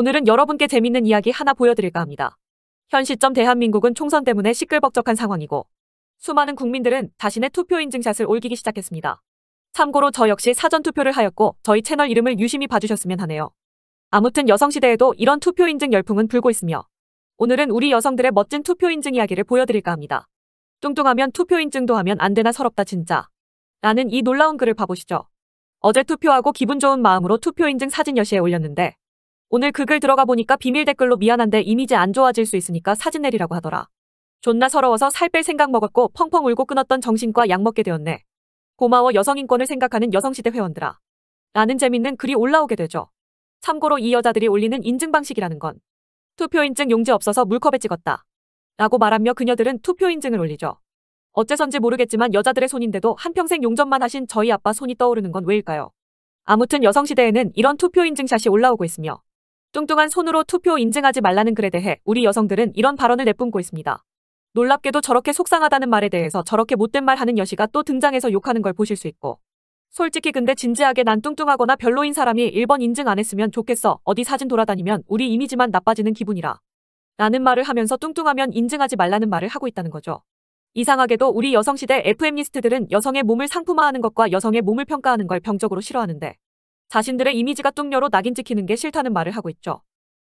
오늘은 여러분께 재밌는 이야기 하나 보여드릴까 합니다. 현 시점 대한민국은 총선 때문에 시끌벅적한 상황이고 수많은 국민들은 자신의 투표 인증샷을 올리기 시작했습니다. 참고로 저 역시 사전 투표를 하였고 저희 채널 이름을 유심히 봐주셨으면 하네요. 아무튼 여성시대에도 이런 투표 인증 열풍은 불고 있으며 오늘은 우리 여성들의 멋진 투표 인증 이야기를 보여드릴까 합니다. 뚱뚱하면 투표 인증도 하면 안 되나 서럽다 진짜. 라는 이 놀라운 글을 봐보시죠. 어제 투표하고 기분 좋은 마음으로 투표 인증 사진 여시에 올렸는데 오늘 그글 들어가 보니까 비밀 댓글로 미안한데 이미지 안 좋아질 수 있으니까 사진 내리라고 하더라. 존나 서러워서 살 뺄 생각 먹었고 펑펑 울고 끊었던 정신과 약 먹게 되었네. 고마워 여성인권을 생각하는 여성시대 회원들아. 라는 재밌는 글이 올라오게 되죠. 참고로 이 여자들이 올리는 인증 방식이라는 건 투표 인증 용지 없어서 물컵에 찍었다. 라고 말하며 그녀들은 투표 인증을 올리죠. 어째선지 모르겠지만 여자들의 손인데도 한평생 용접만 하신 저희 아빠 손이 떠오르는 건 왜일까요? 아무튼 여성시대에는 이런 투표 인증샷이 올라오고 있으며 뚱뚱한 손으로 투표 인증하지 말라는 글에 대해 우리 여성들은 이런 발언을 내뿜고 있습니다. 놀랍게도 저렇게 속상하다는 말에 대해서 저렇게 못된 말 하는 여시가 또 등장해서 욕하는 걸 보실 수 있고. 솔직히 근데 진지하게 난 뚱뚱하거나 별로인 사람이 1번 인증 안 했으면 좋겠어. 어디 사진 돌아다니면 우리 이미지만 나빠지는 기분이라. 라는 말을 하면서 뚱뚱하면 인증하지 말라는 말을 하고 있다는 거죠. 이상하게도 우리 여성시대 FM리스트들은 여성의 몸을 상품화하는 것과 여성의 몸을 평가하는 걸 병적으로 싫어하는데 자신들의 이미지가 뚱녀로 낙인 찍히는 게 싫다는 말을 하고 있죠.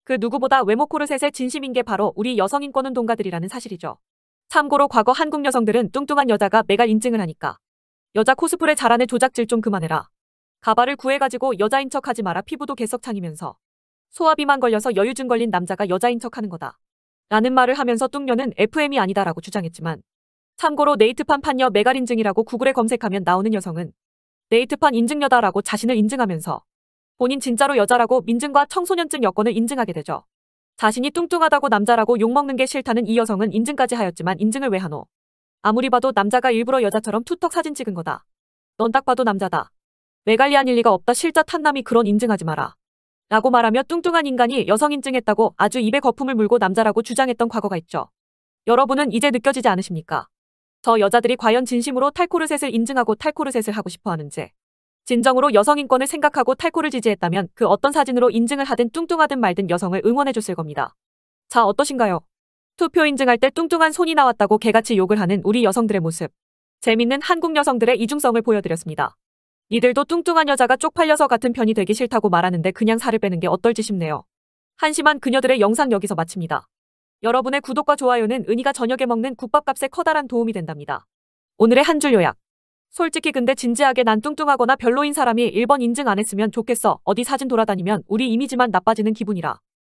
그 누구보다 외모 코르셋의 진심인 게 바로 우리 여성 인권은 동가들이라는 사실이죠. 참고로 과거 한국 여성들은 뚱뚱한 여자가 메갈 인증을 하니까 여자 코스프레 잘하네 조작질 좀 그만해라. 가발을 구해가지고 여자인 척하지 마라 피부도 개석창이면서 소화비만 걸려서 여유증 걸린 남자가 여자인 척하는 거다. 라는 말을 하면서 뚱녀는 FM이 아니다라고 주장했지만 참고로 네이트판 판녀 메갈 인증이라고 구글에 검색하면 나오는 여성은 데이트판 인증 여다라고 자신을 인증하면서 본인 진짜로 여자라고 민증과 청소년증 여권을 인증하게 되죠. 자신이 뚱뚱하다고 남자라고 욕먹는 게 싫다는 이 여성은 인증까지 하였지만 인증을 왜 하노? 아무리 봐도 남자가 일부러 여자처럼 투턱 사진 찍은 거다. 넌 딱 봐도 남자다. 메갈리안 일리가 없다 실자 탄남이 그런 인증하지 마라. 라고 말하며 뚱뚱한 인간이 여성 인증했다고 아주 입에 거품을 물고 남자라고 주장했던 과거가 있죠. 여러분은 이제 느껴지지 않으십니까? 저 여자들이 과연 진심으로 탈코르셋을 인증하고 탈코르셋을 하고 싶어 하는지. 진정으로 여성 인권을 생각하고 탈코를 지지했다면 그 어떤 사진으로 인증을 하든 뚱뚱하든 말든 여성을 응원해줬을 겁니다. 자 어떠신가요? 투표 인증할 때 뚱뚱한 손이 나왔다고 개같이 욕을 하는 우리 여성들의 모습. 재밌는 한국 여성들의 이중성을 보여드렸습니다. 이들도 뚱뚱한 여자가 쪽팔려서 같은 편이 되기 싫다고 말하는데 그냥 살을 빼는 게 어떨지 싶네요. 한심한 그녀들의 영상 여기서 마칩니다. 여러분의 구독과 좋아요는 은희가 저녁에 먹는 국밥값에 커다란 도움이 된답니다. 오늘의 한 줄 요약. 솔직히 근데 진지하게 난 뚱뚱하거나 별로인 사람이 1번 인증 안 했으면 좋겠어. 어디 사진 돌아다니면 우리 이미지만 나빠지는 기분이라.